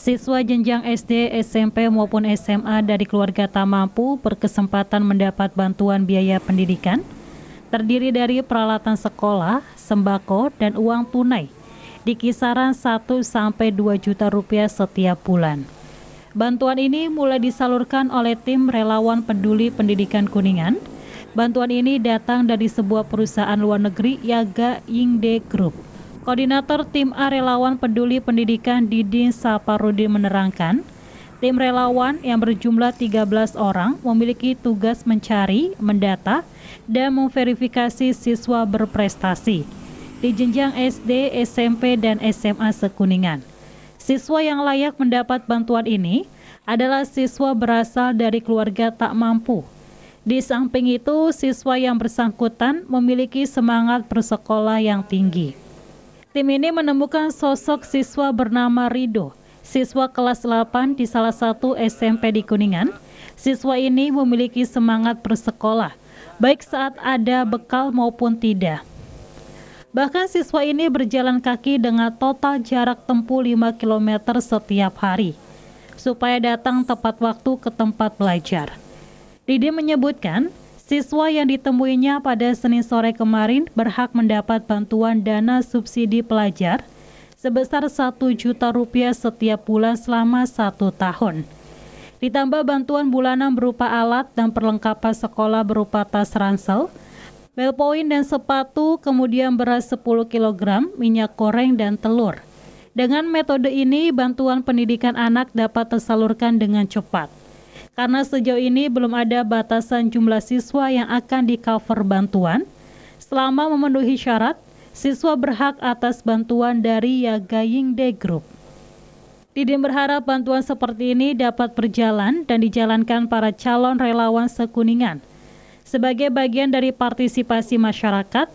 Siswa jenjang SD, SMP maupun SMA dari keluarga tak mampu berkesempatan mendapat bantuan biaya pendidikan terdiri dari peralatan sekolah, sembako, dan uang tunai di kisaran 1 sampai 2 juta rupiah setiap bulan. Bantuan ini mulai disalurkan oleh tim relawan peduli pendidikan Kuningan. Bantuan ini datang dari sebuah perusahaan luar negeri Yaga Yingde Group. Koordinator Tim A Relawan Peduli Pendidikan Didin Saparudi menerangkan, tim relawan yang berjumlah 13 orang memiliki tugas mencari, mendata, dan memverifikasi siswa berprestasi di jenjang SD, SMP, dan SMA Sekuningan. Siswa yang layak mendapat bantuan ini adalah siswa berasal dari keluarga tak mampu di samping itu, siswa yang bersangkutan memiliki semangat bersekolah yang tinggi. Tim ini menemukan sosok siswa bernama Rido, siswa kelas 8 di salah satu SMP di Kuningan. Siswa ini memiliki semangat bersekolah, baik saat ada bekal maupun tidak. Bahkan siswa ini berjalan kaki dengan total jarak tempuh 5 km setiap hari, supaya datang tepat waktu ke tempat belajar. Didi menyebutkan, Siswa yang ditemuinya pada Senin sore kemarin berhak mendapat bantuan dana subsidi pelajar sebesar 1 juta rupiah setiap bulan selama satu tahun. Ditambah bantuan bulanan berupa alat dan perlengkapan sekolah berupa tas ransel, bellpoint dan sepatu, kemudian beras 10 kg, minyak goreng, dan telur. Dengan metode ini, bantuan pendidikan anak dapat tersalurkan dengan cepat. Karena sejauh ini belum ada batasan jumlah siswa yang akan di-cover bantuan, selama memenuhi syarat, siswa berhak atas bantuan dari Yagaying Day Group. Didin berharap bantuan seperti ini dapat berjalan dan dijalankan para calon relawan sekuningan sebagai bagian dari partisipasi masyarakat,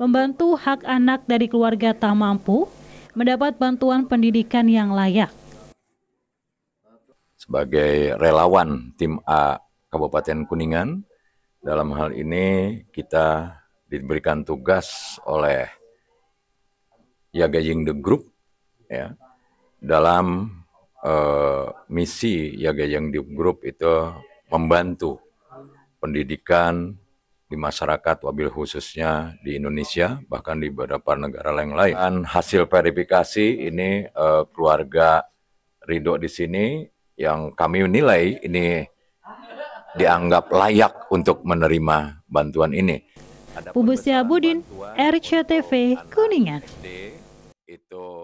membantu hak anak dari keluarga tak mampu mendapat bantuan pendidikan yang layak sebagai relawan tim A Kabupaten Kuningan. Dalam hal ini kita diberikan tugas oleh Yagajing The Group ya dalam uh, misi Yagajing The Group itu membantu pendidikan di masyarakat wabil khususnya di Indonesia bahkan di beberapa negara yang lain. Dan hasil verifikasi ini uh, keluarga Ridho di sini yang kami nilai ini dianggap layak untuk menerima bantuan ini. Pubus Syabudin, RCTV Kuningan. SD, itu